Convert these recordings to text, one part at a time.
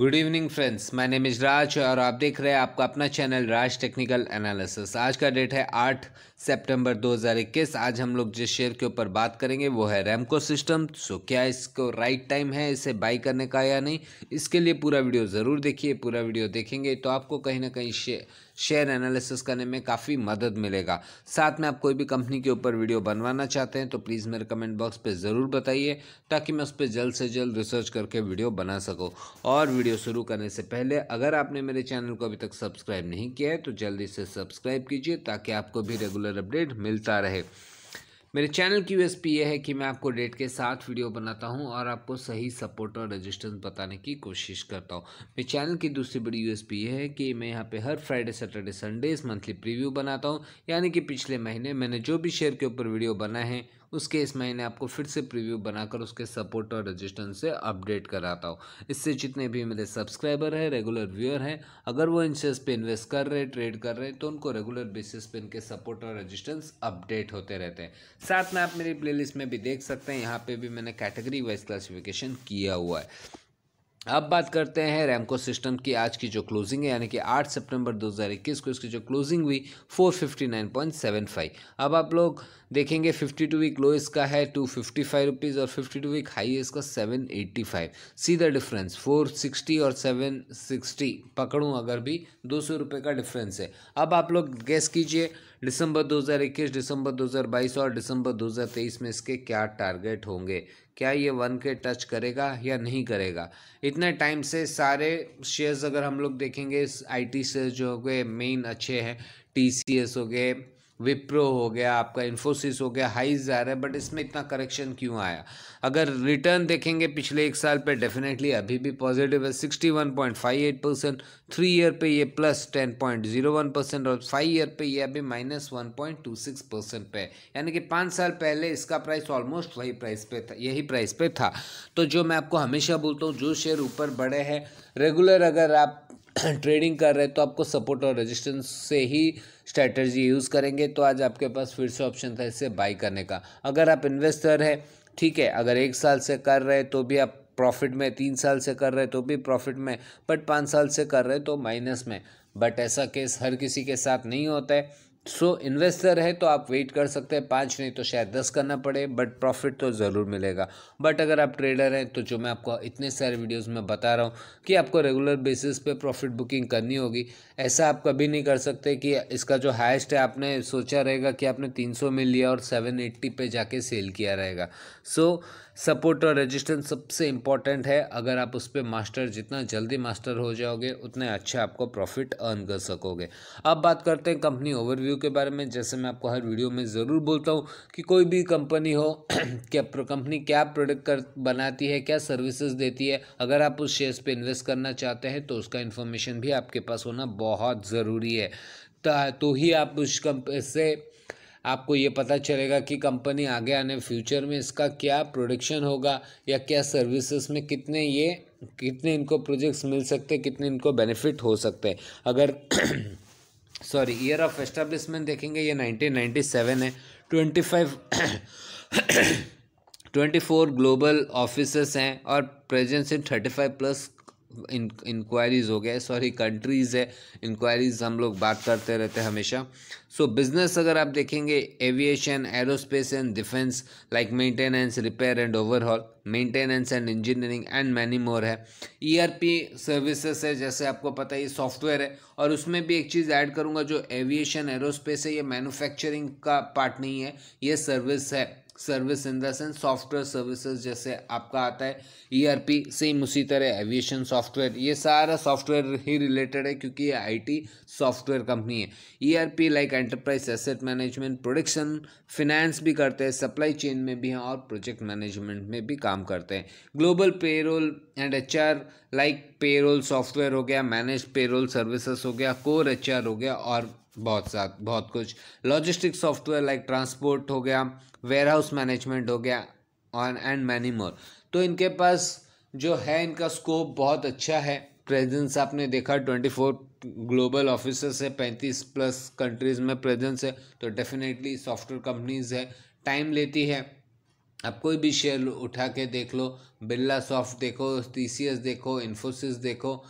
good evening friends मैं name Raj और आप देख रहे हैं आपका अपना चैनल राज टेक्निकल एनालिसिस आज का डेट है 8 सितंबर 2021 आज हम लोग जिस शेयर के ऊपर बात करेंगे वो है रैमको सिस्टम सो क्या इसको राइट टाइम है इसे बाई करने का या नहीं इसके लिए पूरा वीडियो ज़रूर देखिए पूरा वीडियो देखेंगे तो आपको कहीं ना कहीं शेयर शेयर एनालिसिस करने में काफ़ी मदद मिलेगा साथ में आप कोई भी कंपनी के ऊपर वीडियो बनवाना चाहते हैं तो प्लीज़ मेरे कमेंट बॉक्स पर ज़रूर बताइए ताकि मैं उस पर जल्द से जल्द रिसर्च करके वीडियो बना सकूँ और वीडियो शुरू करने से पहले अगर आपने मेरे चैनल को अभी तक सब्सक्राइब नहीं किया है तो जल्दी से सब्सक्राइब कीजिए ताकि आपको भी रेगुलर अपडेट मिलता रहे मेरे चैनल की यूएसपी ये है कि मैं आपको डेट के साथ वीडियो बनाता हूँ और आपको सही सपोर्ट और रेजिस्टेंस बताने की कोशिश करता हूँ मेरे चैनल की दूसरी बड़ी यूएसपी ये है कि मैं यहाँ पे हर फ्राइडे सैटरडे संडे इस मंथली प्रीव्यू बनाता हूँ यानी कि पिछले महीने मैंने जो भी शेयर के ऊपर वीडियो बनाए हैं उसके इस महीने आपको फिर से प्रीव्यू बनाकर उसके सपोर्ट और रजिस्टेंस से अपडेट कराता हूँ इससे जितने भी मेरे सब्सक्राइबर हैं रेगुलर व्यूअर हैं अगर वो इन शेयर्स पर इन्वेस्ट कर रहे ट्रेड कर रहे हैं तो उनको रेगुलर बेसिस पर इनके सपोर्ट और रजिस्टेंस अपडेट होते रहते हैं साथ में आप मेरी प्ले में भी देख सकते हैं यहाँ पर भी मैंने कैटेगरी वाइज क्लासिफिकेशन किया हुआ है अब बात करते हैं रैमको सिस्टम की आज की जो क्लोजिंग है यानी कि 8 सितंबर 2021 को इसकी जो क्लोजिंग हुई 459.75 अब आप लोग देखेंगे फिफ्टी टू वीक लो इसका है टू फिफ्टी फाइव रुपीज़ और फिफ्टी टू वीक हाई है इसका seven eighty five see the difference four sixty और सेवन सिक्सटी पकड़ूँ अगर भी दो सौ रुपये का डिफरेंस है अब आप लोग गैस कीजिए दिसंबर 2021, दिसंबर 2022 और दिसंबर 2023 में इसके क्या टारगेट होंगे क्या ये वन के टच करेगा या नहीं करेगा इतने टाइम से सारे शेयर्स अगर हम लोग देखेंगे आई शेयर्स जो हो गए मेन अच्छे हैं टी सी एस हो गए विप्रो हो गया आपका इन्फोसिस हो गया हाइज आ रहा है बट इसमें इतना करेक्शन क्यों आया अगर रिटर्न देखेंगे पिछले एक साल पे डेफिनेटली अभी भी पॉजिटिव है sixty one point five eight percent three year पे ये plus ten point zero one percent और फाइव ईयर पे ये अभी minus one point two six percent पे यानी कि पाँच साल पहले इसका प्राइस ऑलमोस्ट वही प्राइस पे था यही प्राइस पे था तो जो मैं आपको हमेशा बोलता हूँ जो शेयर ऊपर बढ़े हैं रेगुलर अगर आप ट्रेडिंग कर रहे हैं तो आपको सपोर्ट और रेजिस्टेंस से ही स्ट्रैटर्जी यूज़ करेंगे तो आज आपके पास फिर से ऑप्शन था इससे बाई करने का अगर आप इन्वेस्टर हैं ठीक है अगर एक साल से कर रहे हैं तो भी आप प्रॉफिट में तीन साल से कर रहे हैं तो भी प्रॉफिट में बट पाँच साल से कर रहे हैं तो माइनस में बट ऐसा केस हर किसी के साथ नहीं होता है सो so, इन्वेस्टर है तो आप वेट कर सकते हैं पाँच नहीं तो शायद दस करना पड़े बट प्रॉफिट तो ज़रूर मिलेगा बट अगर आप ट्रेडर हैं तो जो मैं आपको इतने सारे वीडियोस में बता रहा हूँ कि आपको रेगुलर बेसिस पे प्रॉफिट बुकिंग करनी होगी ऐसा आप कभी नहीं कर सकते कि इसका जो हाइस्ट है आपने सोचा रहेगा कि आपने तीन में लिया और सेवन एट्टी जाके सेल किया रहेगा सो सपोर्ट और रजिस्टेंस सबसे इम्पॉर्टेंट है अगर आप उस पर मास्टर जितना जल्दी मास्टर हो जाओगे उतना अच्छा आपको प्रॉफिट अर्न कर सकोगे अब बात करते हैं कंपनी ओवरव्यू रिव्यू के बारे में जैसे मैं आपको हर वीडियो में ज़रूर बोलता हूँ कि कोई भी कंपनी हो क्या कंपनी क्या प्रोडक्ट कर बनाती है क्या सर्विसेज देती है अगर आप उस शेयर्स पे इन्वेस्ट करना चाहते हैं तो उसका इन्फॉर्मेशन भी आपके पास होना बहुत ज़रूरी है तो ही आप उस कंप से आपको ये पता चलेगा कि कंपनी आगे आने फ्यूचर में इसका क्या प्रोडक्शन होगा या क्या सर्विसेज में कितने ये कितने इनको प्रोजेक्ट्स मिल सकते हैं कितने इनको बेनिफिट हो सकते हैं अगर सॉरी ईयर ऑफ एस्टेब्लिशमेंट देखेंगे ये 1997 है 25 24 ग्लोबल ऑफिसर्स हैं और प्रेजेंस इन 35 प्लस इंक्वायरीज़ हो गया सॉरी कंट्रीज़ है इंक्वायरीज़ हम लोग बात करते रहते हैं हमेशा सो so, बिज़नेस अगर आप देखेंगे aviation aerospace and defence like maintenance repair and overall maintenance and engineering and many more है ईआरपी e सर्विसेज है जैसे आपको पता है ये सॉफ्टवेयर है और उसमें भी एक चीज़ ऐड करूँगा जो एविएशन एरोस्पेस है ये मैनुफैक्चरिंग का पार्ट नहीं है ये सर्विस है service in the sense software services जैसे आपका आता है ईआरपी e सेम उसी तरह एविएशन सॉफ्टवेयर ये सारा सॉफ्टवेयर ही रिलेटेड है क्योंकि ये आईटी सॉफ्टवेयर कंपनी है ERP like enterprise asset management production finance भी करते हैं सप्लाई चेन में भी हैं और प्रोजेक्ट मैनेजमेंट में भी काम करते हैं global payroll and H like payroll software हो गया मैनेज पेरोल सर्विसेस हो गया कोर एच हो गया और बहुत सा बहुत कुछ लॉजिस्टिक सॉफ्टवेयर लाइक ट्रांसपोर्ट हो गया वेयर हाउस मैनेजमेंट हो गया ऑन एंड मैनी मोर तो इनके पास जो है इनका स्कोप बहुत अच्छा है प्रेजेंस आपने देखा ट्वेंटी फोर ग्लोबल ऑफिसर्स है पैंतीस प्लस कंट्रीज़ में प्रेजेंस है तो डेफिनेटली सॉफ्टवेयर कंपनीज है टाइम लेती है आप कोई भी शेयर उठा के देख लो बिरला सॉफ्ट देखो टी देखो इन्फोसिस देखो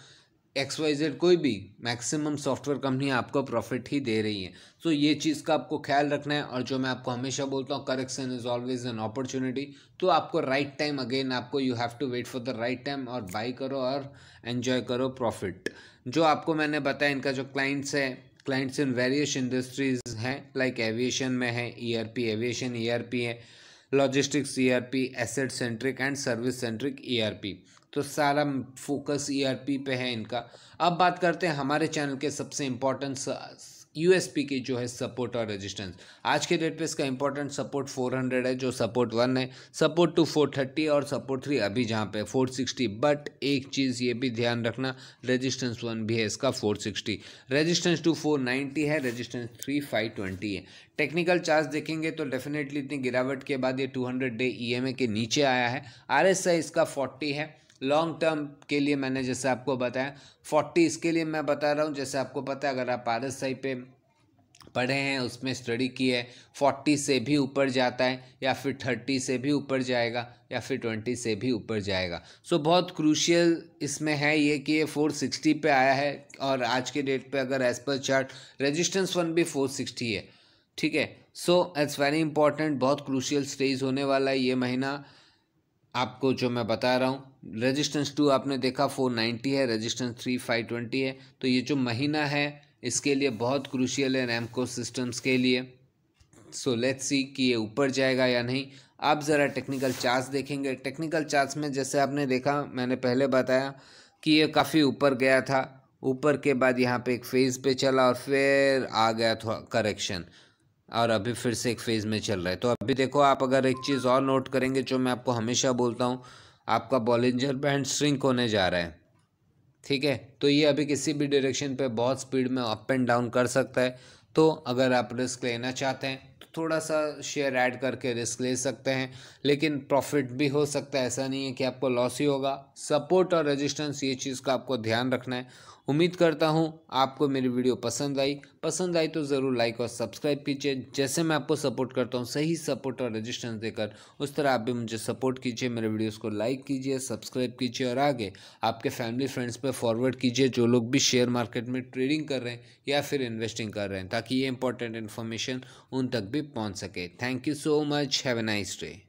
एक्स वाई जेड कोई भी मैक्सिमम सॉफ्टवेयर कंपनी आपको प्रॉफिट ही दे रही है सो so, ये चीज़ का आपको ख्याल रखना है और जो मैं आपको हमेशा बोलता हूँ correction is always an opportunity तो आपको राइट टाइम अगेन आपको you have to wait for the right time और बाई करो और एन्जॉय करो प्रॉफिट जो आपको मैंने बताया इनका जो क्लाइंट्स e e है क्लाइंट्स इन वेरियस इंडस्ट्रीज़ हैं लाइक एविएशन में है E R P aviation E R P है logistics E R P asset centric and service centric E R P तो सारा फोकस ईआरपी e पे है इनका अब बात करते हैं हमारे चैनल के सबसे इम्पोर्टेंट यूएसपी के जो है सपोर्ट और रेजिस्टेंस आज के डेट पे इसका इंपॉर्टेंट सपोर्ट 400 है जो सपोर्ट वन है सपोर्ट टू 430 और सपोर्ट थ्री अभी जहाँ पे 460 बट एक चीज़ ये भी ध्यान रखना रेजिस्टेंस वन भी है इसका 460 रेजिस्टेंस टू 490 है रेजिस्टेंस थ्री ट्वेंटी है टेक्निकल चार्ज देखेंगे तो डेफिनेटली इतनी गिरावट के बाद ये हंड्रेड डे ए के नीचे आया है आई इसका फोर्टी है लॉन्ग टर्म के लिए मैंने जैसे आपको बताया फोर्टी इसके लिए मैं बता रहा हूँ जैसे आपको पता है अगर आप आर एस आई पे पढ़े हैं उसमें स्टडी की है फोर्टी से भी ऊपर जाता है या फिर थर्टी से भी ऊपर जाएगा या फिर ट्वेंटी से भी ऊपर जाएगा सो so, बहुत क्रूशियल इसमें है ये कि ये फोर सिक्सटी पे आया है और आज के डेट पे अगर as per chart resistance one भी फोर सिक्सटी है ठीक है सो इट्स वेरी इंपॉर्टेंट बहुत क्रूशियल स्टेज होने वाला है ये महीना आपको जो मैं बता रहा हूँ रेजिस्टेंस टू आपने देखा फोर नाइन्टी है रेजिस्टेंस थ्री फाइव ट्वेंटी है तो ये जो महीना है इसके लिए बहुत क्रूशियल है रैमको सिस्टम्स के लिए सो लेट्स सी कि ये ऊपर जाएगा या नहीं आप ज़रा टेक्निकल चार्ज देखेंगे टेक्निकल चार्ज में जैसे आपने देखा मैंने पहले बताया कि ये काफ़ी ऊपर गया था ऊपर के बाद यहाँ पे एक फेज़ पे चला और फिर आ गया थोड़ा करेक्शन और अभी फिर से एक फेज़ में चल रहा है तो अभी देखो आप अगर एक चीज़ और नोट करेंगे जो मैं आपको हमेशा बोलता हूँ आपका बॉलिंजर बैंड श्रिंक होने जा रहा है ठीक है तो ये अभी किसी भी डायरेक्शन पे बहुत स्पीड में अप एंड डाउन कर सकता है तो अगर आप रिस्क लेना चाहते हैं तो थोड़ा सा शेयर ऐड करके रिस्क ले सकते हैं लेकिन प्रॉफिट भी हो सकता है ऐसा नहीं है कि आपको लॉस ही होगा सपोर्ट और रेजिस्टेंस ये चीज़ का आपको ध्यान रखना है उम्मीद करता हूँ आपको मेरी वीडियो पसंद आई पसंद आई तो ज़रूर लाइक और सब्सक्राइब कीजिए जैसे मैं आपको सपोर्ट करता हूँ सही सपोर्ट और रजिस्टेंस देकर उस तरह आप भी मुझे सपोर्ट कीजिए मेरे वीडियोज़ को लाइक कीजिए सब्सक्राइब कीजिए और आगे आपके फैमिली फ्रेंड्स पर फॉरवर्ड कीजिए जो लोग भी शेयर मार्केट में ट्रेडिंग कर रहे हैं या फिर इन्वेस्टिंग कर रहे हैं ताकि ये इंपॉर्टेंट इन्फॉर्मेशन उन तक भी पहुँच सके thank you so much have a nice day